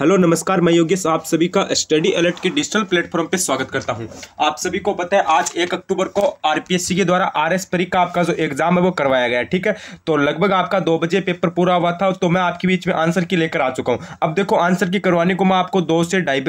hello नमस्कार मैं योगेश आप सभी का स्टडी अलर्ट के डिजिटल प्लेटफॉर्म पे स्वागत करता हूं आप सभी को पता है आज एक अक्टूबर को आरपीएससी के द्वारा आरएस परी का आपका जो एग्जाम है वो करवाया गया है ठीक है तो लगभग आपका दो बजे पेपर पूरा हुआ था तो मैं आपके बीच में आंसर की लेकर आ चुका हूँ अब देखो आंसर की करवाने को मैं आपको दो से ढाई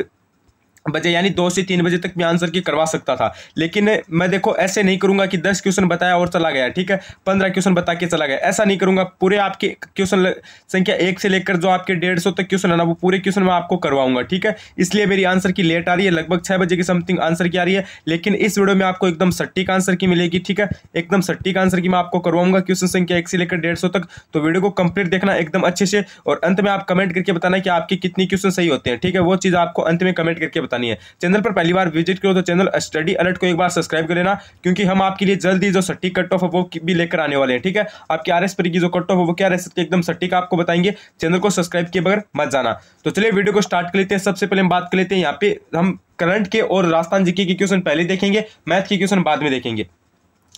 बजे यानी दो से तीन बजे तक भी आंसर की करवा सकता था लेकिन मैं देखो ऐसे नहीं करूंगा कि दस क्वेश्चन बताया और चला गया ठीक है पंद्रह क्वेश्चन बता के चला गया ऐसा नहीं करूँगा पूरे आपके क्वेश्चन संख्या एक से लेकर जो आपके डेढ़ सौ तक क्वेश्चन है ना वो पूरे क्वेश्चन मैं आपको करवाऊंगा ठीक है इसलिए मेरी आंसर की लेट आ रही है लगभग छः बजे की समथिंग आंसर की आ रही है लेकिन इस वीडियो में आपको एकदम सटीक आंसर की मिलेगी ठीक है एकदम सटीक आंसर की मैं आपको करवाऊंगा क्वेश्चन संख्या एक से लेकर डेढ़ तक तो वीडियो को कंप्लीट देखना एकदम अच्छे से और अंत में आप कमेंट करके बताना कि आपके कितनी क्वेश्चन सही होते हैं ठीक है वो चीज़ आपको अंत में कमेंट करके बताना पता नहीं है चैनल पर पहली बार विजिट करो तो चैनल स्टडी अलर्ट को एक बार सब्सक्राइब कर लेना क्योंकि हम आपके लिए जल्द ही जो सट्टी कट ऑफ है वो भी लेकर आने वाले हैं ठीक है आपकी आर एस पी की जो कट ऑफ है वो क्या रह सकती है एकदम सट्टी का आपको बताएंगे चैनल को सब्सक्राइब किए बगैर मत जाना तो चलिए वीडियो को स्टार्ट कर लेते हैं सबसे पहले हम बात कर लेते हैं यहाँ पे हम करंट के और राजस्थान जीके के क्वेश्चन पहले देखेंगे मैथ के क्वेश्चन बाद में देखेंगे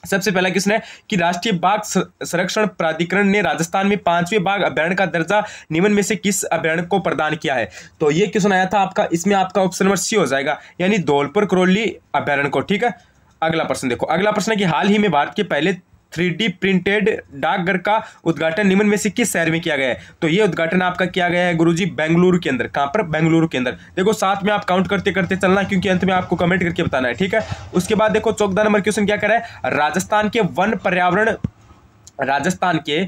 सबसे पहला क्वेश्चन है कि राष्ट्रीय बाघ संरक्षण प्राधिकरण ने राजस्थान में पांचवें बाघ अभ्यारण्य का दर्जा निम्न में से किस अभ्यारण्य को प्रदान किया है तो ये क्वेश्चन आया था आपका इसमें आपका ऑप्शन नंबर सी हो जाएगा यानी धौलपुर करौली अभ्यारण्य को ठीक है अगला प्रश्न देखो अगला प्रश्न है कि हाल ही में भारत के पहले थ्री प्रिंटेड डाकघर का उद्घाटन निम्न में से किस शहर में किया गया है तो ये उद्घाटन आपका किया गया है गुरुजी बेंगलुरु के अंदर कहाँ पर बेंगलुरु के अंदर देखो साथ में आप काउंट करते करते चलना क्योंकि अंत में आपको कमेंट करके बताना है ठीक है उसके बाद देखो चौकदा नंबर क्वेश्चन क्या करा है राजस्थान के वन पर्यावरण राजस्थान के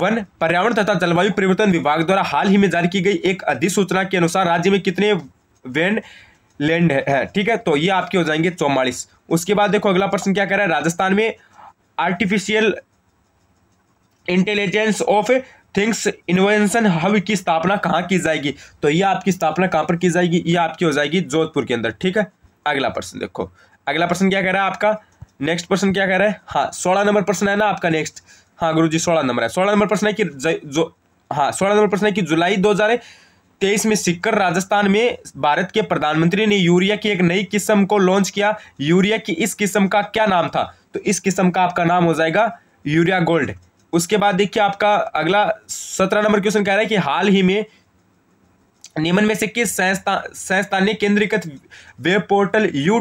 वन पर्यावरण तथा जलवायु परिवर्तन विभाग द्वारा हाल ही में जारी की गई एक अधिसूचना के अनुसार राज्य में कितने वेन लैंड है ठीक है तो ये आपके हो जाएंगे चौवालीस उसके बाद देखो अगला प्रश्न क्या कह रहा है राजस्थान में artificial intelligence of things invention hub की स्थापना कहाँ की जाएगी तो ये आपकी स्थापना कहाँ पर की जाएगी ये आपकी हो जाएगी जोधपुर के अंदर ठीक है अगला प्रश्न देखो अगला प्रश्न क्या कह रहा है आपका नेक्स्ट प्रश्न क्या कह रहा है हाँ सोलह नंबर प्रश्न है ना आपका नेक्स्ट हाँ गुरु जी सोलह नंबर है सोलह नंबर प्रश्न है कि जो हाँ सोलह नंबर प्रश्न है कि जुलाई दो हजार तेईस में सिक्कर राजस्थान में भारत के प्रधानमंत्री ने यूरिया की एक नई किस्म को लॉन्च किया यूरिया की इस किस्म का क्या नाम था तो इस किस्म का आपका नाम हो जाएगा यूरिया गोल्ड उसके बाद देखिए आपका अगला सत्रह नंबर क्वेश्चन कह रहा है कि हाल ही में निम्न में से किस संस्था ने केंद्रीकृत वेब पोर्टल यू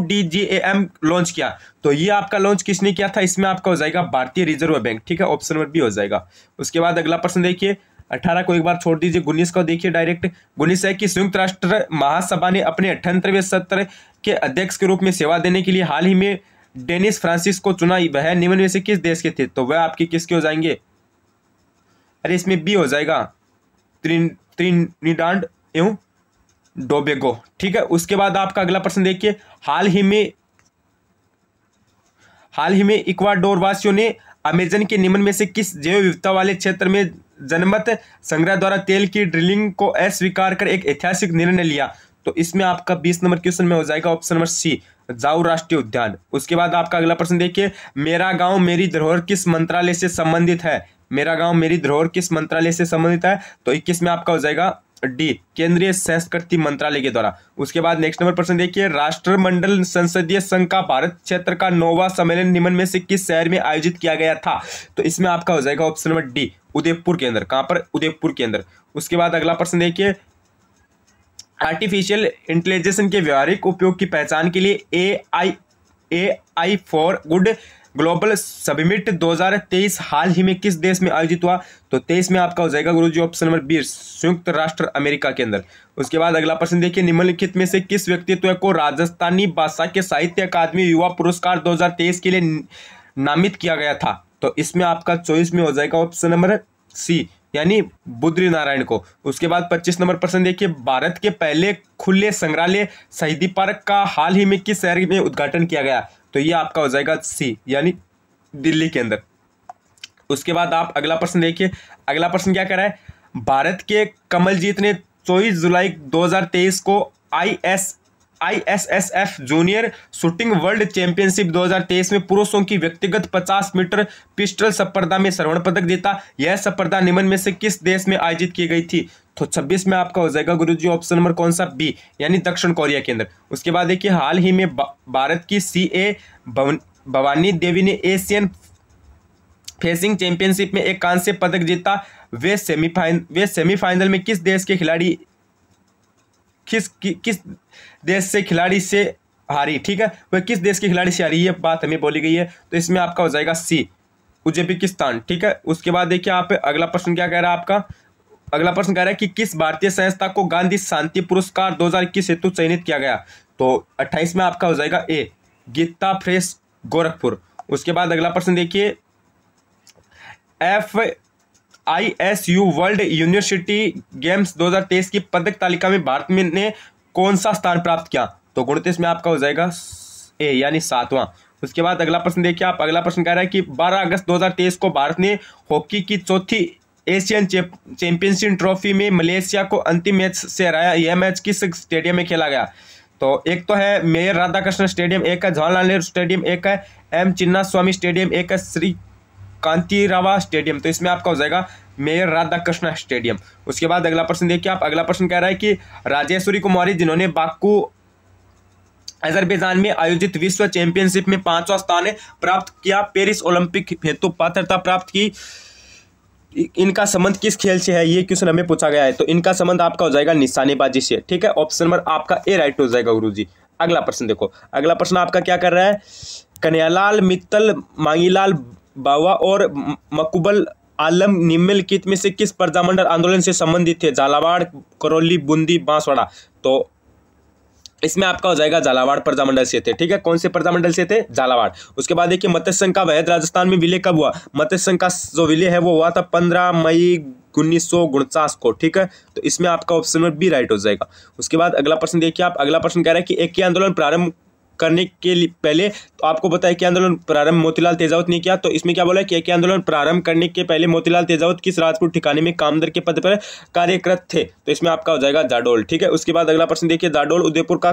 लॉन्च किया तो ये आपका लॉन्च किसने किया था इसमें आपका हो जाएगा भारतीय रिजर्व बैंक ठीक है ऑप्शन नंबर बी हो जाएगा उसके बाद अगला प्रश्न देखिए अठारह को एक बार छोड़ दीजिए उन्नीस को देखिए डायरेक्ट उन्नीस है कि संयुक्त राष्ट्र महासभा ने अपने अठहत्तरवें सत्र के अध्यक्ष के रूप में सेवा देने के लिए हाल ही में डेनिस फ्रांसिस को चुना वह निम्न में से किस देश के थे तो वह आपके किसके हो जाएंगे अरे इसमें बी हो जाएगा त्रिन त्रिनिडांड एवं डोबेगो ठीक है उसके बाद आपका अगला प्रश्न देखिए हाल ही में हाल ही में इक्वाडोर वासियों ने अमेजन के निम्न में से किस जैव विविधता वाले क्षेत्र में जनमत संग्रह द्वारा तेल की ड्रिलिंग को अस्वीकार कर एक ऐतिहासिक निर्णय लिया तो इसमें आपका बीस नंबर क्वेश्चन में हो जाएगा ऑप्शन नंबर सी जाऊ राष्ट्रीय उद्यान उसके बाद आपका अगला प्रश्न देखिए मेरा गांव मेरी धरोहर किस मंत्रालय से संबंधित है मेरा गांव मेरी धरोहर किस मंत्रालय से संबंधित है तो इक्कीस में आपका हो जाएगा डी केंद्रीय संस्कृति मंत्रालय के द्वारा उसके बाद नेक्स्ट नंबर प्रश्न देखिए राष्ट्रमंडल संसदीय संघ का भारत क्षेत्र का नोवा सम्मेलन निम्न में से किस शहर में आयोजित किया गया था तो इसमें आपका हो जाएगा ऑप्शन नंबर डी उदयपुर के अंदर कहां पर उदयपुर के अंदर उसके बाद अगला प्रश्न देखिए आर्टिफिशियल इंटेलिजेंस के व्यवहारिक उपयोग की पहचान के लिए A I A I for good global submit 2023 हाल ही में किस देश में आयोजित हुआ तो 23 में आपका हो जाएगा गुरु जी ऑप्शन नंबर बीस संयुक्त राष्ट्र अमेरिका के अंदर उसके बाद अगला प्रश्न देखिए निम्नलिखित में से किस व्यक्तित्व को राजस्थानी भाषा के साहित्य अकादमी युवा पुरस्कार दो के लिए नामित किया गया था तो इसमें आपका चौबीस में हो जाएगा ऑप्शन नंबर सी यानी बुद्री नारायण को उसके बाद 25 नंबर प्रश्न देखिए भारत के पहले खुले संग्रहालय शहीदी पार्क का हाल ही में किस शहर में उद्घाटन किया गया तो ये आपका हो जाएगा सी यानी दिल्ली के अंदर उसके बाद आप अगला प्रश्न देखिए अगला प्रश्न क्या करा है भारत के कमलजीत ने चौबीस जुलाई 2023 को I S ISSF junior shooting world championship 2023 में पुरुषों की व्यक्तिगत 50 मीटर पिस्टल स्पर्धा में स्वर्ण पदक जीता यह स्पर्धा निम्न में से किस देश में आयोजित की गई थी तो 26 में आपका हो जाएगा गुरुजी ऑप्शन नंबर कौन सा बी यानी दक्षिण कोरिया के अंदर उसके बाद देखिए हाल ही में भारत की सी ए भवानी देवी ने एशियन फेसिंग चैंपियनशिप में एक कांस्य पदक जीता वे सेमीफाइन वे सेमीफाइनल में किस देश के खिलाड़ी किस कि, किस देश से खिलाड़ी से हारी ठीक है वह किस देश के खिलाड़ी से हारी ये बात हमें बोली गई है तो इसमें आपका हो जाएगा सी उज्बेकिस्तान ठीक है उसके बाद देखिए आप अगला प्रश्न क्या कह रहा है आपका अगला प्रश्न कह रहा है कि किस भारतीय संस्था को गांधी शांति पुरस्कार 2021 हेतु चयनित किया गया तो अट्ठाईस में आपका हो जाएगा ए गीता फ्रेश गोरखपुर उसके बाद अगला प्रश्न देखिए F I S U world university games 2023 की पदक तालिका में भारत में ने कौन सा स्थान प्राप्त किया तो गुणित में आपका हो जाएगा ए यानी सातवां उसके बाद अगला प्रश्न देखिए आप अगला प्रश्न कह रहा है कि 12 अगस्त 2023 को भारत ने हॉकी की चौथी एशियन चैंपियनशिप ट्रॉफी में मलेशिया को अंतिम मैच से हराया यह मैच किस स्टेडियम में खेला गया तो एक तो है मेयर राधाकृष्ण स्टेडियम एक है जवाहरलाल नेहरू स्टेडियम एक है एम चिन्ना स्वामी स्टेडियम एक है श्री कांतीरावा स्टेडियम तो इसमें आपका हो जाएगा मेयर राधा स्टेडियम उसके बाद अगला प्रश्न देखिए आप अगला प्रश्न कह रहा है कि राजेश्वरी कुमारी जिन्होंने बाकू अजरबैजान में आयोजित विश्व चैंपियनशिप में पांचवा स्थान प्राप्त किया पेरिस ओलंपिक हेतु तो पात्रता प्राप्त की इनका संबंध किस खेल से है ये क्वेश्चन हमें पूछा गया है तो इनका संबंध आपका हो जाएगा निशानेबाजी से ठीक है ऑप्शन नंबर आपका ए राइट हो जाएगा गुरुजी अगला प्रश्न देखो अगला प्रश्न आपका क्या कर रहा है कन्यालाल मित्तल मांगीलाल बावा और मकबूल आलम निम्नलिखित में से किस प्रजामंडल आंदोलन से संबंधित थे झालावाड़ करौली बूंदी बांसवाड़ा तो इसमें आपका हो जाएगा झालावाड़ प्रजामंडल से थे ठीक है कौन से प्रजामंडल से थे झालावाड़ उसके बाद देखिए मत्स्य संघ का वैध राजस्थान में विलय कब हुआ मत्स्य संघ का जो विलय है वो हुआ था पंद्रह मई उन्नीस को ठीक है तो इसमें आपका ऑप्शन नंबर बी राइट हो जाएगा उसके बाद अगला प्रश्न देखिए आप अगला प्रश्न कह रहे हैं कि एक ही आंदोलन प्रारंभ करने के पहले तो आपको बताया कि आंदोलन प्रारंभ मोतीलाल तेजावत ने किया तो इसमें क्या बोला कि आंदोलन प्रारंभ करने के पहले मोतीलाल तेजावत किस राजपूत ठिकाने में कामदर के पद पर कार्यरत थे तो इसमें आपका हो जाएगा जाडोल ठीक है उसके बाद अगला प्रश्न देखिए जाडोल उदयपुर का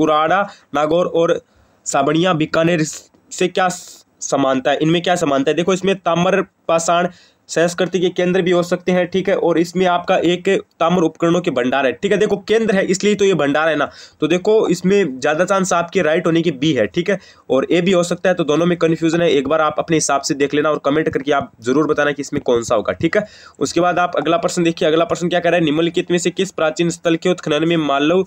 कुराड़ा नागौर और साबणिया बीकानेर से क्या समानता है इनमें क्या समानता है देखो इसमें ताम्र पाषाण सहस्कृति के केंद्र भी हो सकते हैं ठीक है और इसमें आपका एक ताम्र उपकरणों के भंडार है ठीक है देखो केंद्र है इसलिए तो ये भंडार है ना तो देखो इसमें ज़्यादा चांस आपके राइट होने की बी है ठीक है और ए भी हो सकता है तो दोनों में कन्फ्यूजन है एक बार आप अपने हिसाब से देख लेना और कमेंट करके आप जरूर बताना कि इसमें कौन सा होगा ठीक है उसके बाद आप अगला प्रश्न देखिए अगला प्रश्न क्या कर रहा है निम्नलिखित में से किस प्राचीन स्थल के उत्खनन में मालव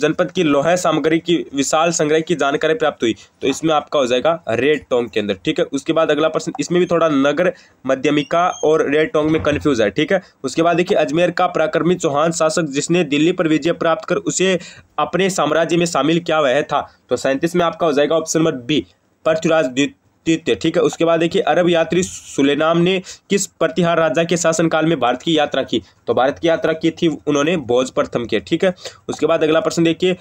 जनपद की लोह सामग्री की विशाल संग्रह की जानकारी प्राप्त हुई तो इसमें आपका हो जाएगा रेड टोंग के अंदर ठीक है उसके बाद अगला प्रश्न इसमें भी थोड़ा नगर मध्यमिका और रेड टोंग में कन्फ्यूज है ठीक है उसके बाद देखिए अजमेर का पराक्रमी चौहान शासक जिसने दिल्ली पर विजय प्राप्त कर उसे अपने साम्राज्य में शामिल किया हुआ था तो सैंतीस में आपका हो जाएगा ऑप्शन नंबर बी पृथ्वीराज द्वितीय ठीक है उसके बाद देखिए अरब यात्री सुलेनाम ने किस प्रतिहार राजा के शासनकाल में भारत की यात्रा की तो भारत की यात्रा की थी उन्होंने बोझ प्रथम के ठीक है उसके बाद अगला प्रश्न देखिए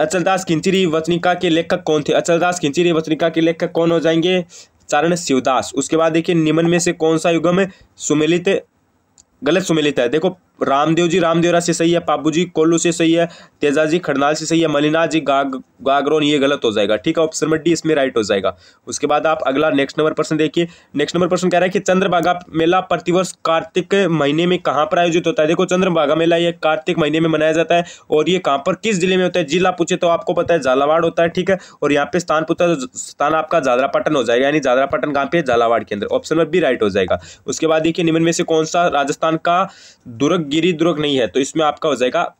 अचलदास किंचिरी वचनिका के लेखक कौन थे अचलदास किंचिरी वचनिका के लेखक कौन हो जाएंगे चारण शिवदास उसके बाद देखिए निम्न में से कौन सा युगम है सुमिलित गलत सुमिलित है देखो रामदेव जी रामदेवरा से सही है पापू जी कोल्लू से सही है तेजा जी खड़नाल से सही है मलिना जी गाग गागरोन ये गलत हो जाएगा ठीक है ऑप्शन नंबर डी इसमें राइट हो जाएगा उसके बाद आप अगला नेक्स्ट नंबर प्रश्न देखिए नेक्स्ट नंबर प्रश्न कह रहा है कि चंद्रभागा मेला प्रतिवर्ष कार्तिक महीने में कहाँ पर आयोजित होता है देखो चंद्रभागा मेला ये कार्तिक महीने में मनाया जाता है और ये कहाँ पर किस जिले में होता है जिला पूछे तो आपको पता है झालावाड़ होता है ठीक है और यहाँ पे स्थान पूछता तो स्थान आपका जादरापाटन हो जाएगा यानी जादरापाटन कहाँ पे झालावाड़ के अंदर ऑप्शन नंबर बी राइट हो जाएगा उसके बाद देखिए निम्न में से कौन सा राजस्थान का दुर्ग गिरी दुर्ग नहीं है तो इसमें आपका हो जाएगा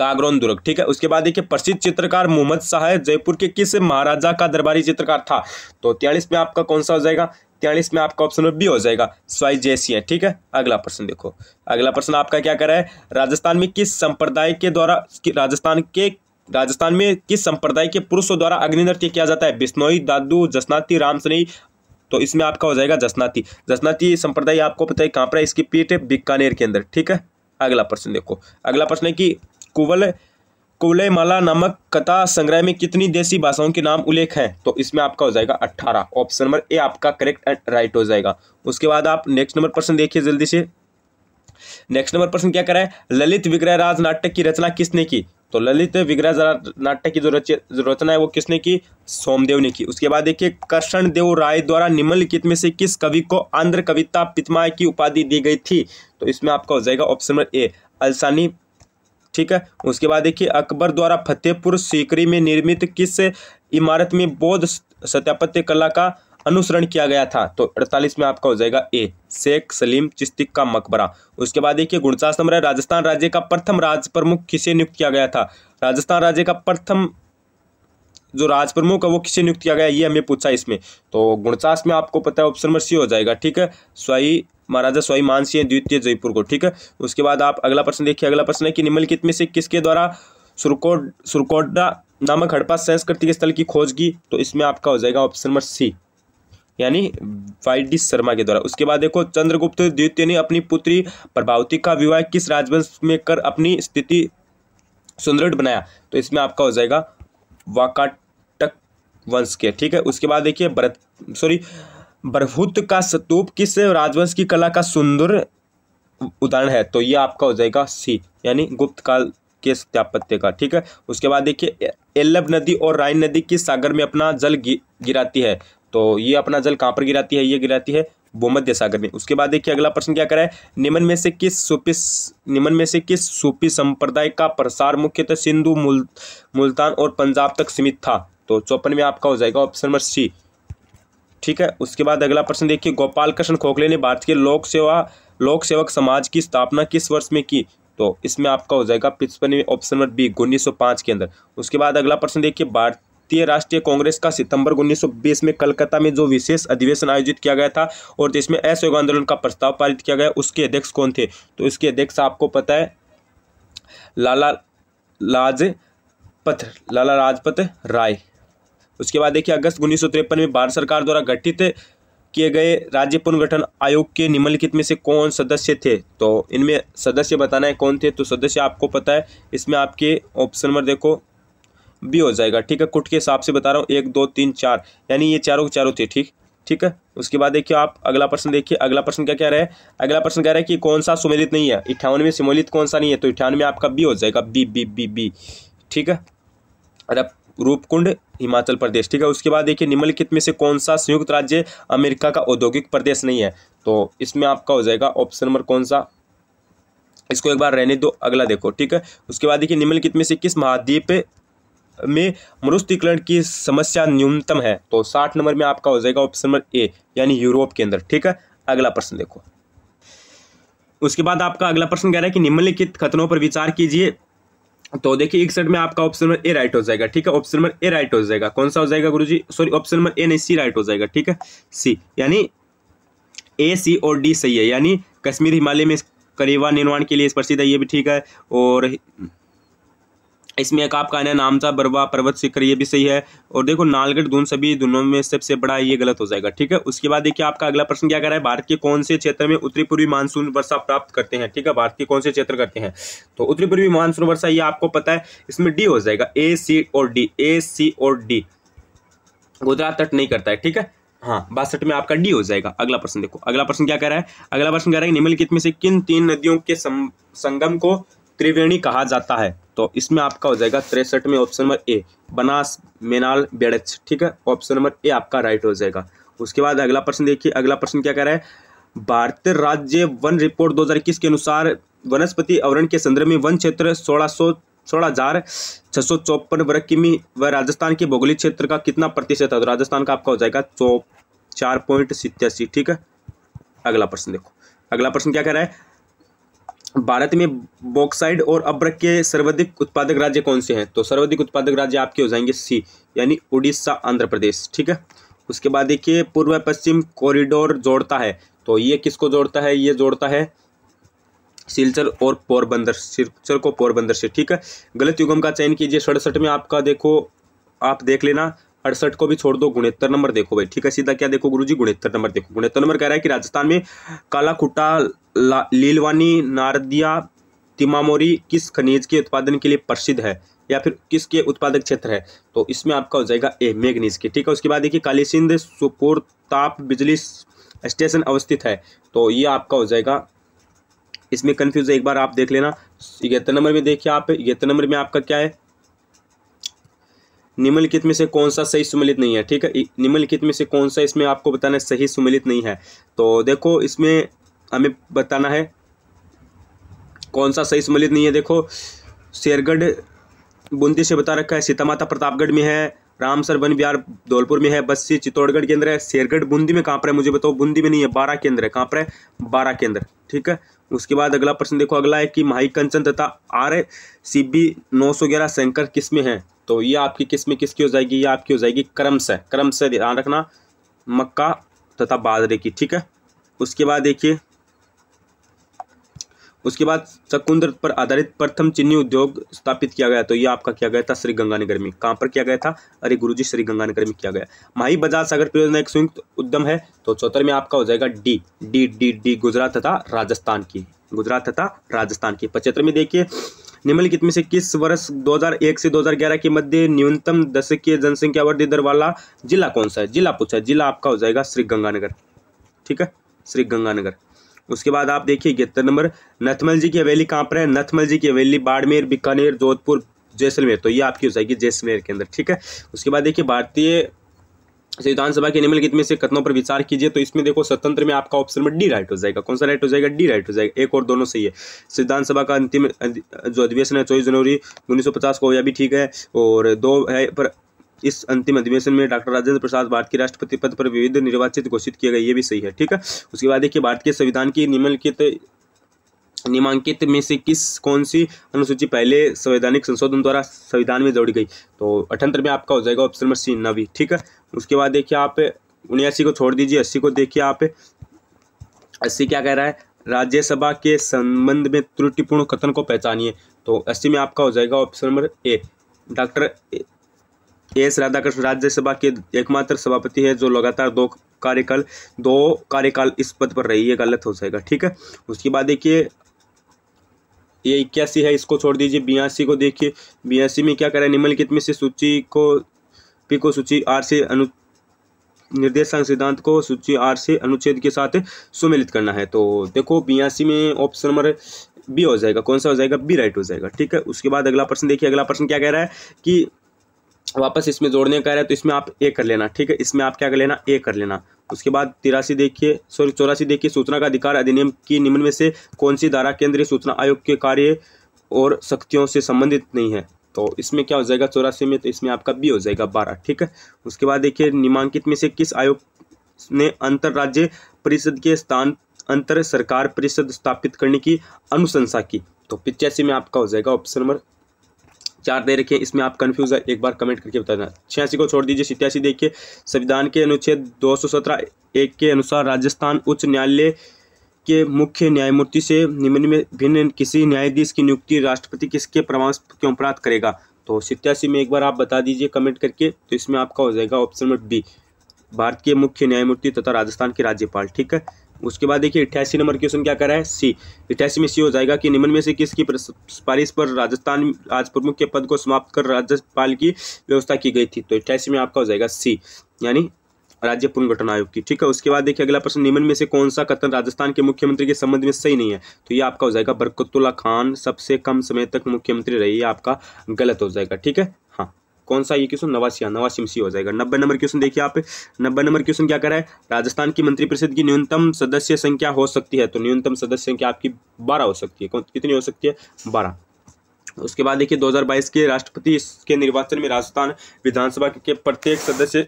गागरोन दुर्ग ठीक है उसके बाद देखिए प्रसिद्ध चित्रकार मोहम्मद शाह जयपुर के किस महाराजा का दरबारी चित्रकार था तो तियालीस में आपका कौन सा हो जाएगा तियालीस में आपका ऑप्शन बी हो जाएगा स्वाई जैसी है ठीक है अगला प्रश्न देखो अगला प्रश्न आपका क्या करा है राजस्थान में किस संप्रदाय के द्वारा राजस्थान के राजस्थान में किस संप्रदाय के पुरुषों द्वारा अग्नि नृत्य किया जाता है बिस्नोई दादू जसनाती रामसनी तो इसमें आपका हो जाएगा जसनाती जसनाती संप्रदाय आपको पता है कहाँ पर है इसकी पीठ है बीकानेर के अंदर ठीक है अगला प्रश्न देखो अगला प्रश्न है कि कुवल कुलेमाला नामक कथा संग्रह में कितनी देसी भाषाओं के नाम उल्लेख हैं तो इसमें आपका हो जाएगा अट्ठारह ऑप्शन नंबर ए आपका करेक्ट एंड राइट हो जाएगा उसके बाद आप नेक्स्ट नंबर प्रश्न देखिए जल्दी से नेक्स्ट नंबर प्रश्न क्या करें ललित विग्रह राज नाटक की रचना किसने की तो ललित विग्रह नाट्य की जो रचना है वो किसने की सोमदेव ने की उसके बाद देखिए कृष्ण देव राय द्वारा निम्नलिखित में से किस कवि को आंध्र कविता पितमा की उपाधि दी गई थी तो इसमें आपका हो जाएगा ऑप्शन नंबर ए अलसानी ठीक है उसके बाद देखिए अकबर द्वारा फतेहपुर सीकरी में निर्मित किस इमारत में बौद्ध सत्यापत्य कला का अनुसरण किया गया था तो अड़तालीस में आपका हो जाएगा ए शेख सलीम चिश्तिक का मकबरा उसके बाद देखिए गुणचास नंबर है राजस्थान राज्य का प्रथम राज प्रमुख किसे नियुक्त किया गया था राजस्थान राज्य का प्रथम जो राज प्रमुख है वो किसे नियुक्त किया गया ये हमें पूछा इसमें तो गुणचास में आपको पता है ऑप्शन नंबर सी हो जाएगा ठीक है स्वाई महाराजा स्वाई मान सिंह द्वितीय जयपुर को ठीक है उसके बाद आप अगला प्रश्न देखिए अगला प्रश्न है कि निम्नलिखित में से किसके द्वारा सुरकोड सुरकोडा नामक हड़पा संस्कृति के स्थल की खोज की तो इसमें आपका हो जाएगा ऑप्शन नंबर सी यानी वाई शर्मा के द्वारा उसके बाद देखो चंद्रगुप्त द्वितीय ने अपनी पुत्री प्रभावती का विवाह किस राजवंश में कर अपनी स्थिति सुदृढ़ बनाया तो इसमें आपका हो जाएगा वाकाटक वंश के ठीक है उसके बाद देखिए भरत सॉरी बरभुत का स्तूप किस राजवंश की कला का सुंदर उदाहरण है तो ये आपका हो जाएगा सी यानी गुप्त काल के स्थापत्य का ठीक है उसके बाद देखिए एल्लब नदी और राइन नदी किस सागर में अपना जल गिराती है तो ये अपना जल कहाँ पर गिराती है ये गिराती है भूमध्य सागर में उसके बाद देखिए अगला प्रश्न क्या करा है निम्न में से किस सूपी निम्न में से किस सूपी संप्रदाय का प्रसार मुख्यतः सिंधु मुल मुल्तान और पंजाब तक सीमित था तो चौपन में आपका हो जाएगा ऑप्शन नंबर सी ठीक है उसके बाद अगला प्रश्न देखिए गोपाल कृष्ण खोखले ने भारत के लोक सेवा लोक सेवक समाज की स्थापना किस वर्ष में की तो इसमें आपका हो जाएगा पिछपन ऑप्शन नंबर बी उन्नीस के अंदर उसके बाद अगला प्रश्न देखिए भारत भारतीय राष्ट्रीय कांग्रेस का सितंबर उन्नीस में कलकत्ता में जो विशेष अधिवेशन आयोजित किया गया था और जिसमें असहयोग आंदोलन का प्रस्ताव पारित किया गया उसके अध्यक्ष कौन थे तो इसके अध्यक्ष आपको पता है लाला लाजपत लाला लाजपत राय उसके बाद देखिए अगस्त उन्नीस में भारत सरकार द्वारा गठित किए गए राज्य पुनर्गठन आयोग के निम्नलिखित में से कौन सदस्य थे तो इनमें सदस्य बताना है कौन थे तो सदस्य आपको पता है इसमें आपके ऑप्शन नंबर देखो बी हो जाएगा ठीक है कुट के हिसाब से बता रहा हूँ एक दो तीन चार यानी ये चारों के चारों थे ठीक ठीक है उसके बाद देखिए आप अगला प्रश्न देखिए अगला प्रश्न क्या कह रहा है अगला प्रश्न कह रहा है कि कौन सा सुमेलित नहीं है इट्ठावन सुमेलित कौन सा नहीं है तो इट्ठावन आपका बी हो जाएगा बी बी बी बी ठीक है अरे रूपकुंड हिमाचल प्रदेश ठीक है उसके बाद देखिए निम्नलिखित में से कौन सा संयुक्त राज्य अमेरिका का औद्योगिक प्रदेश नहीं है तो इसमें आपका हो जाएगा ऑप्शन नंबर कौन सा इसको एक बार रहने दो अगला देखो ठीक है उसके बाद देखिए निम्नलिखित में से किस महाद्वीप में मरुस्थिकरण की समस्या न्यूनतम है तो साठ नंबर में आपका हो जाएगा ऑप्शन नंबर ए यानी यूरोप के अंदर ठीक है अगला प्रश्न देखो उसके बाद आपका अगला प्रश्न कह रहा है कि निम्नलिखित खतरों पर विचार कीजिए तो देखिए एक सेट में आपका ऑप्शन नंबर ए राइट हो जाएगा ठीक है ऑप्शन नंबर ए राइट हो जाएगा कौन सा हो जाएगा गुरुजी सॉरी ऑप्शन नंबर ए नहीं सी राइट हो जाएगा ठीक है सी यानी ए सी और डी सही है यानी कश्मीर हिमालय में करीवा निर्माण के लिए प्रसिद्ध है ये भी ठीक है और इसमें एक आपका आना नामचा बरवा पर्वत शिखर ये भी सही है और देखो नालगढ़ दून सभी दोनों में सबसे बड़ा ये गलत हो जाएगा ठीक है उसके बाद देखिए आपका अगला प्रश्न क्या कर रहा है भारत के कौन से क्षेत्र में उत्तरी पूर्वी मानसून वर्षा प्राप्त करते हैं ठीक है भारत के कौन से क्षेत्र करते हैं तो उत्तरी पूर्वी मानसून वर्षा ये आपको पता है इसमें डी हो जाएगा ए सी और डी ए सी और डी गुजरात तट नहीं करता है ठीक है हाँ बासठ में आपका डी हो जाएगा अगला प्रश्न देखो अगला प्रश्न क्या कह रहा है अगला प्रश्न कह रहा है निम्नलिखित में से किन तीन नदियों के संगम को त्रिवेणी कहा जाता है तो इसमें आपका हो जाएगा तिरसठ में option number A Banas Menal Berach ठीक है ऑप्शन नंबर ए आपका राइट हो जाएगा उसके बाद अगला प्रश्न देखिए अगला प्रश्न क्या कह रहा है भारतीय राज्य वन रिपोर्ट 2021 के अनुसार वनस्पति अवरण के संदर्भ में वन क्षेत्र सोलह सौ सोलह वर्ग किमी व राजस्थान के भौगोलिक क्षेत्र का कितना प्रतिशत है तो राजस्थान का आपका हो जाएगा चौ ठीक है अगला प्रश्न देखो अगला प्रश्न क्या कह रहा है भारत में बॉक्साइड और अब्रक के सर्वाधिक उत्पादक राज्य कौन से हैं तो सर्वाधिक उत्पादक राज्य आपके हो जाएंगे सी यानी उड़ीसा आंध्र प्रदेश ठीक है उसके बाद देखिए पूर्व पश्चिम कॉरिडोर जोड़ता है तो ये किसको जोड़ता है ये जोड़ता है सिलचर और पोरबंदर सिलचर को पोरबंदर से ठीक है गलत युगम का चयन कीजिए सड़सठ में आपका देखो आप देख लेना अड़सठ को भी छोड़ दो गुणहत्तर नंबर देखो भाई ठीक है सीधा क्या देखो गुरुजी गुणहत्तर नंबर देखो गुणहत्तर नंबर कह रहा है कि राजस्थान में कालाकुटा लीलवानी नारदिया तिमामोरी किस खनिज के उत्पादन के लिए प्रसिद्ध है या फिर किसके उत्पादक क्षेत्र है तो इसमें आपका हो जाएगा ए मेघनीज की ठीक है उसके बाद देखिए सिंध सुपुर ताप बिजली स्टेशन अवस्थित है तो ये आपका हो जाएगा इसमें कन्फ्यूज है एक बार आप देख लेना ग्यारह नंबर में देखिए आप ग्यारह नंबर में आपका क्या है निम्नलिखित में से कौन सा सही सुमिलित नहीं है ठीक है निम्नलिखित में से कौन सा इसमें आपको बताना सही सुमिलित नहीं है तो देखो इसमें हमें बताना है कौन सा सही सम्मिलित नहीं है देखो शेरगढ़ बूंदी से बता रखा है सीता माता प्रतापगढ़ में है रामसर वन बिहार धौलपुर में है बस्सी चित्तौड़गढ़ केंद्र है शेरगढ़ बूंदी में कहाँ पर है मुझे बताओ बूंदी में नहीं है बारह केंद्र है कहाँ पर है बारह केंद्र ठीक है उसके बाद अगला प्रश्न देखो अगला है कि माही कंचन तथा आर सी बी नौ सौ ग्यारह शंकर किस में है तो ये आपकी किस में किसकी हो जाएगी ये आपकी हो जाएगी क्रम से क्रम से ध्यान रखना मक्का तथा बाजरे की ठीक है उसके बाद देखिए उसके बाद शकुंदर पर आधारित प्रथम चीनी उद्योग स्थापित किया गया तो ये आपका किया गया था श्री गंगानगर में कहाँ पर किया गया था अरे गुरु जी श्री गंगानगर में किया गया माही बजाज सागर परियोजना एक संयुक्त उद्यम है तो चौथर में आपका हो जाएगा D D D D Gujarat तथा राजस्थान की गुजरात तथा राजस्थान की पचहत्तर में देखिए निम्नलिखित में से किस वर्ष 2001 से 2011 के मध्य न्यूनतम दशकीय जनसंख्या वृद्धि दर वाला जिला कौन सा है जिला पूछा है जिला आपका हो जाएगा श्री गंगानगर ठीक है श्री गंगानगर उसके बाद आप देखिए इकहत्तर नंबर नथमल जी की हवेली कहाँ पर है नथमल जी की हवेली बाड़मेर बीकानेर जोधपुर जैसलमेर तो ये आपकी हो जाएगी जैसलमेर के अंदर ठीक है उसके बाद देखिए भारतीय संविधान सभा के निम्नलिखित में से कथनों पर विचार कीजिए तो इसमें देखो स्वतंत्र में आपका ऑप्शन में डी राइट हो जाएगा कौन सा राइट हो जाएगा डी राइट हो जाएगा एक और दोनों सही है संविधान सभा का अंतिम जो अधिवेशन है चौबीस जनवरी उन्नीस को यह भी ठीक है और दो है पर इस अंतिम अधिवेशन में डॉक्टर राजेंद्र प्रसाद भारत के राष्ट्रपति पद पर विविध निर्वाचित घोषित किए गए ये भी सही है ठीक है उसके बाद देखिए भारत के संविधान की निम्नलिखित निमांकित में से किस कौन सी अनुसूची पहले संवैधानिक संशोधन द्वारा संविधान में जोड़ी गई तो अठहत्तर में आपका हो जाएगा ऑप्शन नंबर सी नवी ठीक है उसके बाद देखिए आप उन्यासी को छोड़ दीजिए अस्सी को देखिए आप अस्सी क्या कह रहा है राज्यसभा के संबंध में त्रुटिपूर्ण कथन को पहचानिए तो अस्सी में आपका हो जाएगा option number A doctor S Radhakrishna Rajya Sabha के एकमात्र सभापति है जो लगातार दो कार्यकाल दो कार्यकाल इस पद पर रही है गलत हो जाएगा ठीक है उसके बाद देखिए ये इक्यासी है इसको छोड़ दीजिए बयासी को देखिए बयासी में क्या करें निम्नलिखित में से सूची को पी को सूची आर से अनु निर्देशांक सिद्धांत को सूची आर से अनुच्छेद के साथ सुमिलित करना है तो देखो बयासी में ऑप्शन नंबर बी हो जाएगा कौन सा हो जाएगा बी राइट हो जाएगा ठीक है उसके बाद अगला प्रश्न देखिए अगला प्रश्न क्या कह रहा है कि वापस इसमें जोड़ने का रहा है तो इसमें आप ए कर लेना ठीक है इसमें आप क्या कर लेना ए कर लेना उसके बाद तिरासी देखिए सॉरी चौरासी देखिए सूचना का अधिकार अधिनियम की निम्न में से कौन सी धारा केंद्रीय सूचना आयोग के कार्य और शक्तियों से संबंधित नहीं है तो इसमें क्या हो जाएगा चौरासी में तो इसमें आपका बी हो जाएगा बारह ठीक है उसके बाद देखिए निमांकित में से किस आयोग ने अंतर्राज्य परिषद के स्थान अंतर सरकार परिषद स्थापित करने की अनुशंसा की तो पिचासी में आपका हो जाएगा ऑप्शन नंबर चार दे रखे हैं इसमें आप कन्फ्यूज है एक बार कमेंट करके बता देना छियासी को छोड़ दीजिए सितयासी देखिए संविधान के अनुच्छेद दो एक के अनुसार राजस्थान उच्च न्यायालय के मुख्य न्यायमूर्ति से निम्न में भिन्न किसी न्यायाधीश की नियुक्ति राष्ट्रपति किसके प्रमाण के उपरांत करेगा तो सितयासी में एक बार आप बता दीजिए कमेंट करके तो इसमें आपका हो जाएगा ऑप्शन नंबर बी भारत के मुख्य न्यायमूर्ति तथा राजस्थान के राज्यपाल ठीक है उसके बाद देखिए अट्ठासी नंबर क्वेश्चन क्या करा है सी अट्ठासी में सी हो जाएगा कि निम्न में से किसकी सिफारिश पर राजस्थान आज प्रमुख के पद को समाप्त कर राज्यपाल की व्यवस्था की गई थी तो अट्ठासी में आपका हो जाएगा सी यानी राज्य पुनर्गठन आयोग की ठीक है उसके बाद देखिए अगला प्रश्न निम्न में से कौन सा कथन राजस्थान के मुख्यमंत्री के संबंध में सही नहीं है तो ये आपका हो जाएगा बरकतुल्ला खान सबसे कम समय तक मुख्यमंत्री रही आपका गलत हो जाएगा ठीक है कौन सा ये क्वेश्चन नवासी नवासी में सी हो जाएगा नब्बे नंबर क्वेश्चन देखिए आप नब्बे नंबर क्वेश्चन क्या करा है राजस्थान की मंत्रिपरिषद की न्यूनतम सदस्य संख्या हो सकती है तो न्यूनतम सदस्य संख्या आपकी बारह हो सकती है कितनी हो सकती है बारह उसके बाद देखिए 2022 के राष्ट्रपति के निर्वाचन में राजस्थान विधानसभा के प्रत्येक सदस्य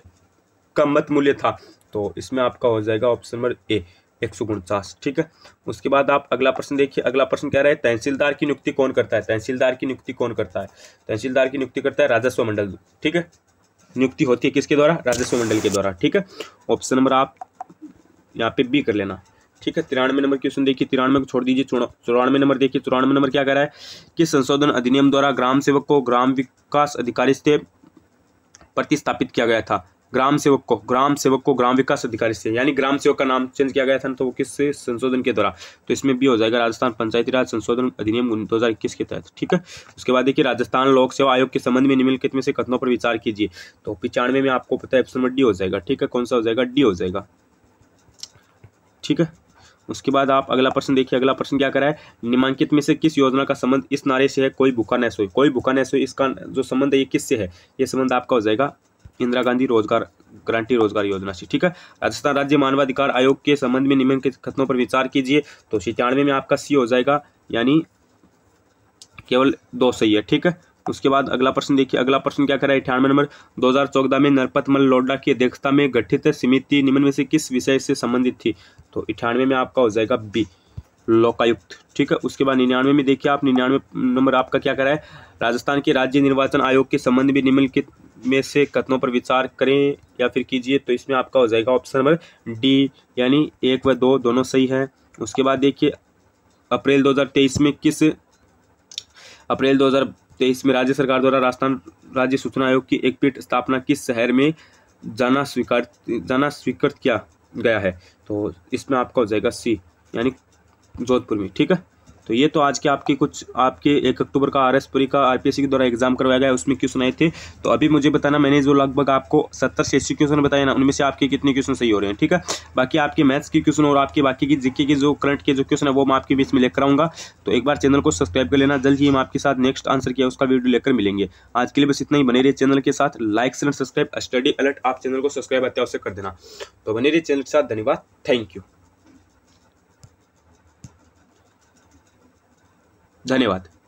का मत मूल्य था तो इसमें आपका हो जाएगा ऑप्शन नंबर ए एक सौ उनचास ठीक है उसके बाद आप अगला प्रश्न देखिए अगला प्रश्न कह रहा है तहसीलदार की नियुक्ति कौन करता है तहसीलदार की नियुक्ति कौन करता है तहसीलदार की नियुक्ति करता है राजस्व मंडल ठीक है नियुक्ति होती है किसके द्वारा राजस्व मंडल के द्वारा ठीक है ऑप्शन नंबर आप यहाँ पे बी कर लेना ठीक है तिरानवे नंबर क्वेश्चन देखिए तिरानवे को छोड़ दीजिए चौरानवे नंबर देखिए चौरानवे नंबर क्या कह रहा है कि संशोधन अधिनियम द्वारा ग्राम सेवक को ग्राम विकास अधिकारी से प्रतिस्थापित किया गया था ग्राम सेवक को ग्राम सेवक को ग्राम विकास अधिकारी से यानी ग्राम सेवक का नाम चेंज किया गया था तो वो किस संशोधन के द्वारा तो इसमें भी हो जाएगा राजस्थान पंचायती राज संशोधन अधिनियम दो के तहत ठीक है उसके बाद देखिए राजस्थान लोक सेवा आयोग के संबंध में निम्नलिखित में से कथनों पर विचार कीजिए तो पिचानवे में आपको पता है ऑप्शन नंबर डी हो जाएगा ठीक है कौन सा हो जाएगा डी हो जाएगा ठीक है उसके बाद आप अगला प्रश्न देखिए अगला प्रश्न क्या करा है निमांकित में से किस योजना का संबंध इस नारे से है कोई भूखा न सोई कोई भूखा न सोई इसका जो संबंध है ये किससे है ये संबंध आपका हो जाएगा इंदिरा गांधी रोजगार गारंटी रोजगार योजना से ठीक है राजस्थान राज्य मानवाधिकार आयोग के संबंध में निम्न के कथनों पर विचार कीजिए तो छिचानवे में आपका सी हो जाएगा यानी केवल दो सही है ठीक है उसके बाद अगला प्रश्न देखिए अगला प्रश्न क्या करा है अठानवे नंबर 2014 में नरपत मल लोड्डा की अध्यक्षता में गठित समिति निम्न में से किस विषय से संबंधित थी तो अठानवे में आपका हो जाएगा बी लोकायुक्त ठीक है उसके बाद निन्यानवे में देखिए आप निन्यानवे नंबर आपका क्या करा है राजस्थान के राज्य निर्वाचन आयोग के संबंध में निम्नलिखित में से कथनों पर विचार करें या फिर कीजिए तो इसमें आपका हो जाएगा ऑप्शन नंबर डी यानी एक व दो दोनों सही है उसके बाद देखिए अप्रैल 2023 में किस अप्रैल 2023 में राज्य सरकार द्वारा राजस्थान राज्य सूचना आयोग की एक पीठ स्थापना किस शहर में जाना स्वीकार जाना स्वीकृत किया गया है तो इसमें आपका हो जाएगा सी यानी जोधपुर में ठीक है तो ये तो आज के आपके कुछ आपके एक अक्टूबर का आर एस पुरी का आर के द्वारा एग्जाम करवाया गया उसमें क्वेश्चन आए थे तो अभी मुझे बताना मैंने जो लगभग आपको सत्तर से अस्सी क्वेश्चन बताया ना उनमें से आपके कितने क्वेश्चन सही हो रहे हैं ठीक है बाकी आपके मैथ्स के क्वेश्चन और आपके बाकी की जिक्के के जो करंट के जो क्वेश्चन है वो मैं आपके बीच में लेकर आऊँगा तो एक बार चैनल को सब्सक्राइब कर लेना जल्द ही हम आपके साथ नेक्स्ट आंसर किया उसका वीडियो लेकर मिलेंगे आज के लिए बस इतना ही बने रही चैनल के साथ लाइक सब्सक्राइब स्टडी अलर्ट आप चैनल को सब्सक्राइब अत्यावश्यक कर देना तो बने रही चैनल के साथ धन्यवाद थैंक यू धन्यवाद